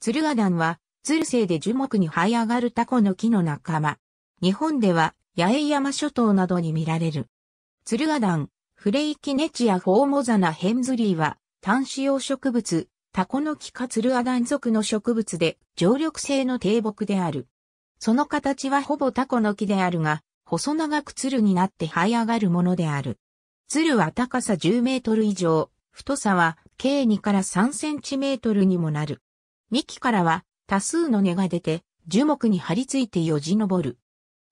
ツルアダンは、ツル生で樹木に這い上がるタコの木の仲間。日本では、八重山諸島などに見られる。ツルアダン、フレイキネチアホーモザナヘンズリーは、単子葉植物、タコの木かツルアダン属の植物で、常緑性の低木である。その形はほぼタコの木であるが、細長くツルになって這い上がるものである。ツルは高さ10メートル以上、太さは計2から3センチメートルにもなる。幹からは多数の根が出て樹木に張り付いてよじ登る。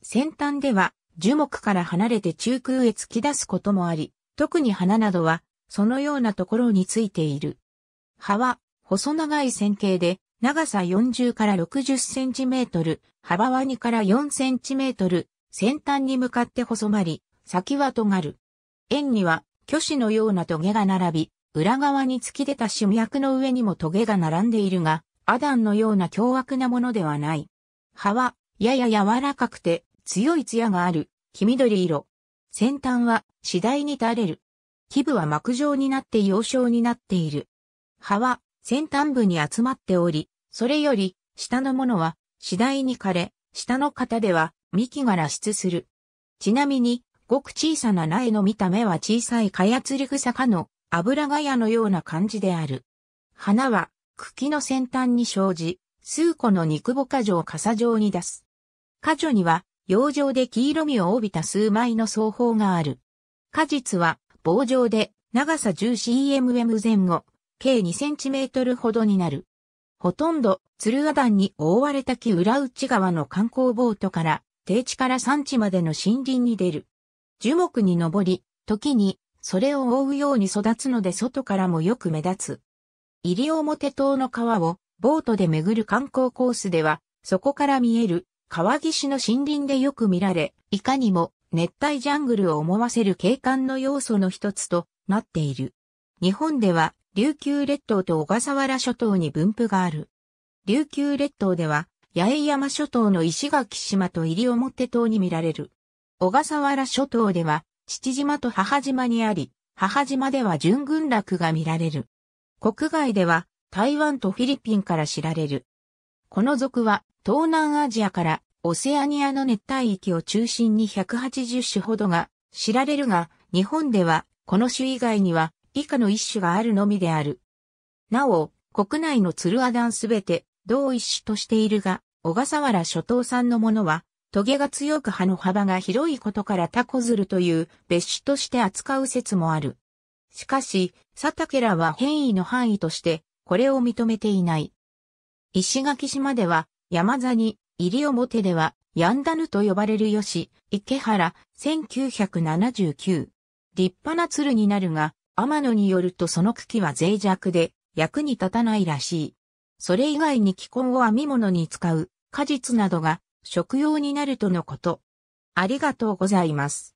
先端では樹木から離れて中空へ突き出すこともあり、特に花などはそのようなところについている。葉は細長い線形で長さ40から60センチメートル、幅は2から4センチメートル、先端に向かって細まり、先は尖る。円には巨子のような棘が並び、裏側に突き出た種脈の上にもトゲが並んでいるが、アダンのような凶悪なものではない。葉は、やや柔らかくて、強い艶がある、黄緑色。先端は、次第に垂れる。基部は膜状になって幼少になっている。葉は、先端部に集まっており、それより、下のものは、次第に枯れ、下の型では、幹が脱出する。ちなみに、ごく小さな苗の見た目は小さいカヤツリグサ科の油がやのような感じである。花は、茎の先端に生じ、数個の肉母か状を傘状に出す。花状には、洋上で黄色みを帯びた数枚の双方がある。果実は、棒状で、長さ 10cm 前後、計 2cm ほどになる。ほとんど、鶴アダに覆われた木裏内側の観光ボートから、低地から山地までの森林に出る。樹木に登り、時にそれを覆うように育つので外からもよく目立つ。西表島の川をボートで巡る観光コースでは、そこから見える川岸の森林でよく見られ、いかにも熱帯ジャングルを思わせる景観の要素の一つとなっている。日本では琉球列島と小笠原諸島に分布がある。琉球列島では八重山諸島の石垣島と西表島に見られる。小笠原諸島では父島と母島にあり、母島では純群落が見られる。国外では台湾とフィリピンから知られる。この属は東南アジアからオセアニアの熱帯域を中心に180種ほどが知られるが、日本ではこの種以外には以下の一種があるのみである。なお、国内の鶴アダンすべて同一種としているが、小笠原諸島産のものはトゲが強く葉の幅が広いことからタコズルという別種として扱う説もある。しかし、サタケラは変異の範囲として、これを認めていない。石垣島では、山座に、入り表では、ヤンダヌと呼ばれるし、池原、1979。立派な鶴になるが、天野によるとその茎は脆弱で、役に立たないらしい。それ以外に気根を編み物に使う、果実などが食用になるとのこと。ありがとうございます。